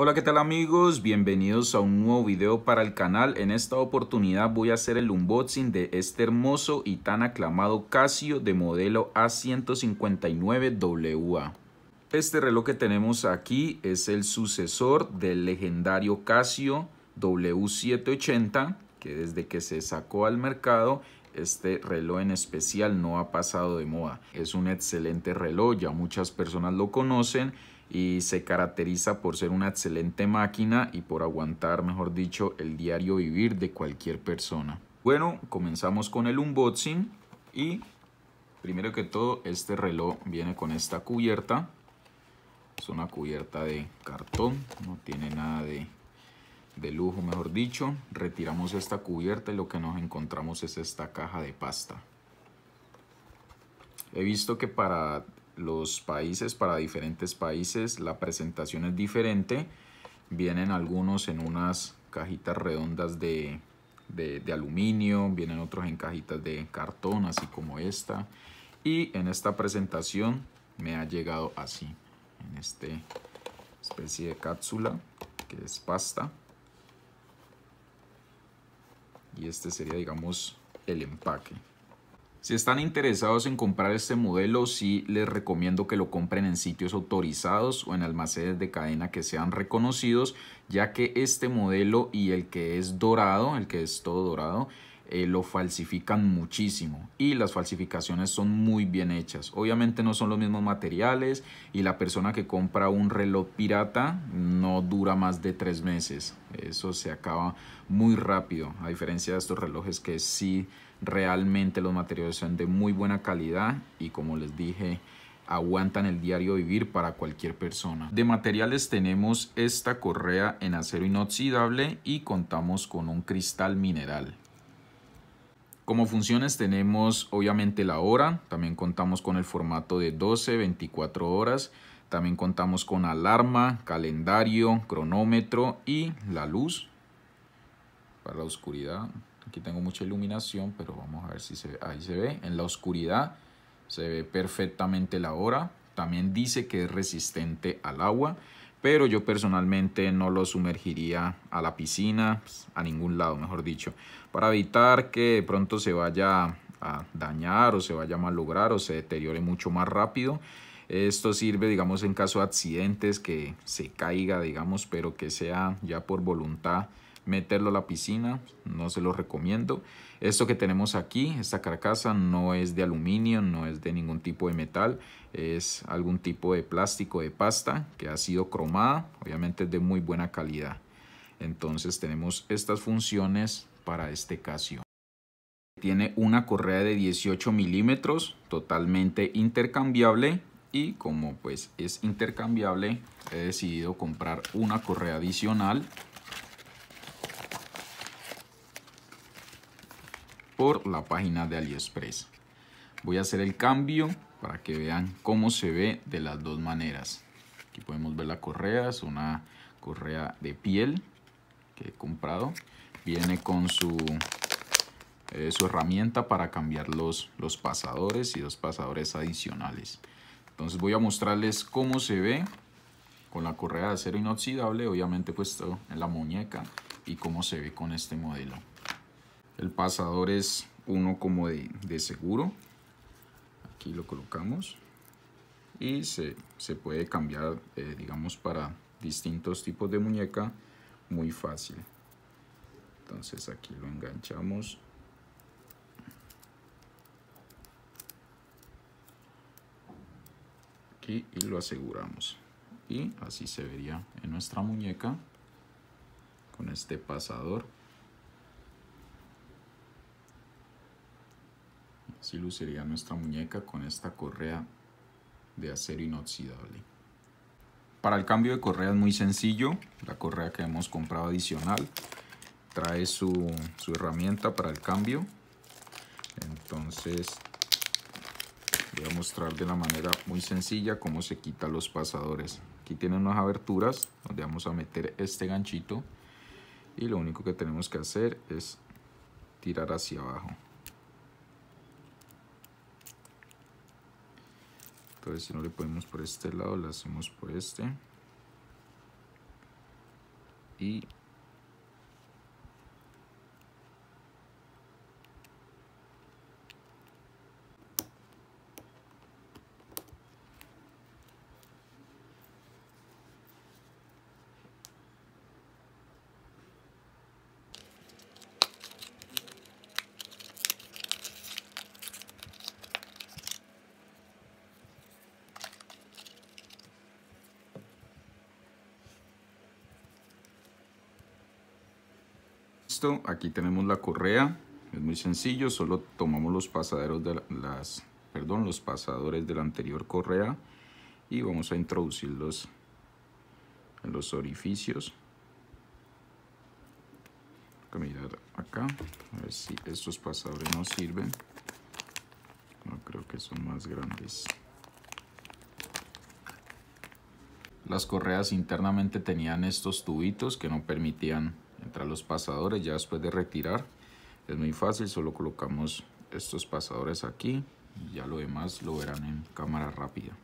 Hola qué tal amigos, bienvenidos a un nuevo video para el canal. En esta oportunidad voy a hacer el unboxing de este hermoso y tan aclamado Casio de modelo A159WA. Este reloj que tenemos aquí es el sucesor del legendario Casio W780 que desde que se sacó al mercado este reloj en especial no ha pasado de moda. Es un excelente reloj, ya muchas personas lo conocen y se caracteriza por ser una excelente máquina y por aguantar, mejor dicho, el diario vivir de cualquier persona. Bueno, comenzamos con el unboxing y primero que todo este reloj viene con esta cubierta. Es una cubierta de cartón, no tiene nada de, lujo, mejor dicho. Retiramos esta cubierta y lo que nos encontramos es esta caja de pasta. He visto que para los países para diferentes países, la presentación es diferente, vienen algunos en unas cajitas redondas de, aluminio, vienen otros en cajitas de cartón, así como esta, y en esta presentación me ha llegado así, en esta especie de cápsula que es pasta, y este sería digamos el empaque. Si están interesados en comprar este modelo, sí les recomiendo que lo compren en sitios autorizados o en almacenes de cadena que sean reconocidos, ya que este modelo y el que es dorado, el que es todo dorado, eh, lo falsifican muchísimo y las falsificaciones son muy bien hechas. Obviamente no son los mismos materiales y la persona que compra un reloj pirata no dura más de tres meses. Eso se acaba muy rápido, a diferencia de estos relojes que sí realmente los materiales son de muy buena calidad y como les dije aguantan el diario vivir para cualquier persona. De materiales tenemos esta correa en acero inoxidable y contamos con un cristal mineral como funciones tenemos obviamente la hora, también contamos con el formato de 12, 24 horas, también contamos con alarma, calendario, cronómetro y la luz para la oscuridad. Aquí tengo mucha iluminación, pero vamos a ver si se, ahí se ve. En la oscuridad se ve perfectamente la hora. También dice que es resistente al agua pero yo personalmente no lo sumergiría a la piscina, pues, a ningún lado, mejor dicho, para evitar que pronto se vaya a dañar o se vaya a malograr o se deteriore mucho más rápido. Esto sirve, digamos, en caso de accidentes, que se caiga, digamos, pero que sea ya por voluntad meterlo a la piscina, no se lo recomiendo. Esto que tenemos aquí, esta carcasa, no es de aluminio, no es de ningún tipo de metal, es algún tipo de plástico de pasta que ha sido cromada, obviamente es de muy buena calidad. Entonces tenemos estas funciones para este Casio. Tiene una correa de 18 milímetros, totalmente intercambiable y como pues es intercambiable he decidido comprar una correa adicional por la página de AliExpress. Voy a hacer el cambio para que vean cómo se ve de las dos maneras. Aquí podemos ver la correa, es una correa de piel que he comprado. Viene con su, eh, su herramienta para cambiar los, los pasadores y los pasadores adicionales. Entonces voy a mostrarles cómo se ve con la correa de acero inoxidable, obviamente puesto en la muñeca y cómo se ve con este modelo. El pasador es uno como de, seguro. Aquí lo colocamos. Y se, puede cambiar, eh, digamos, para distintos tipos de muñeca muy fácil. Entonces aquí lo enganchamos. Aquí y lo aseguramos. Y así se vería en nuestra muñeca con este pasador. Así luciría nuestra muñeca con esta correa de acero inoxidable. Para el cambio de correa es muy sencillo. La correa que hemos comprado adicional trae su, su herramienta para el cambio. Entonces voy a mostrar de la manera muy sencilla cómo se quitan los pasadores. Aquí tienen unas aberturas donde vamos a meter este ganchito y lo único que tenemos que hacer es tirar hacia abajo. a ver si no le ponemos por este lado lo hacemos por este y aquí tenemos la correa. Es muy sencillo, solo tomamos los pasaderos de las, perdón, los pasadores de la anterior correa y vamos a introducirlos en los orificios. Voy a mirar acá, a ver si estos pasadores nos sirven. No creo que son más grandes. Las correas internamente tenían estos tubitos que no permitían entre los pasadores ya después de retirar es muy fácil solo colocamos estos pasadores aquí ya lo demás lo verán en cámara rápida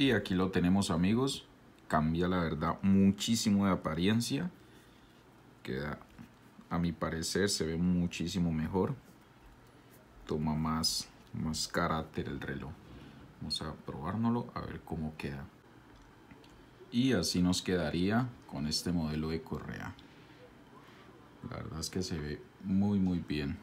Y aquí lo tenemos amigos. Cambia la verdad muchísimo de apariencia. Queda, a mi parecer, se ve muchísimo mejor. Toma más, más carácter el reloj. Vamos a probárnoslo a ver cómo queda. Y así nos quedaría con este modelo de correa. La verdad es que se ve muy muy bien.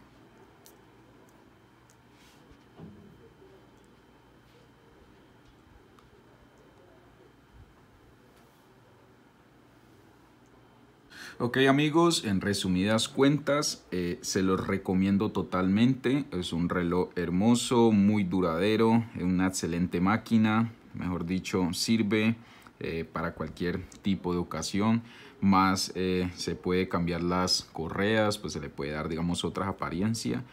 Ok amigos, en resumidas cuentas, eh, se los recomiendo totalmente. Es un reloj hermoso, muy duradero, una excelente máquina, mejor dicho, sirve eh, para cualquier tipo de ocasión. Más eh, se puede cambiar las correas, pues se le puede dar, digamos, otra apariencia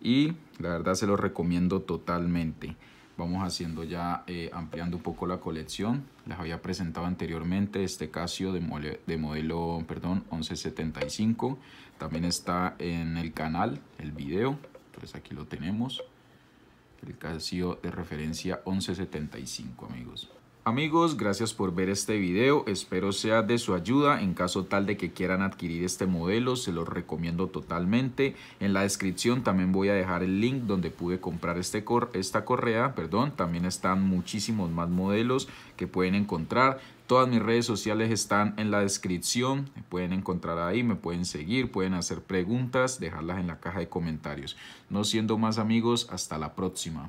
Y la verdad se los recomiendo totalmente vamos haciendo ya eh, ampliando un poco la colección les había presentado anteriormente este Casio de, de modelo perdón 1175 también está en el canal el video entonces aquí lo tenemos el Casio de referencia 1175 amigos Amigos, gracias por ver este video, espero sea de su ayuda, en caso tal de que quieran adquirir este modelo, se los recomiendo totalmente. En la descripción también voy a dejar el link donde pude comprar este esta correa, perdón, también están muchísimos más modelos que pueden encontrar. Todas mis redes sociales están en la descripción, me pueden encontrar ahí, me pueden seguir, pueden hacer preguntas, dejarlas en la caja de comentarios. No siendo más amigos, hasta la próxima.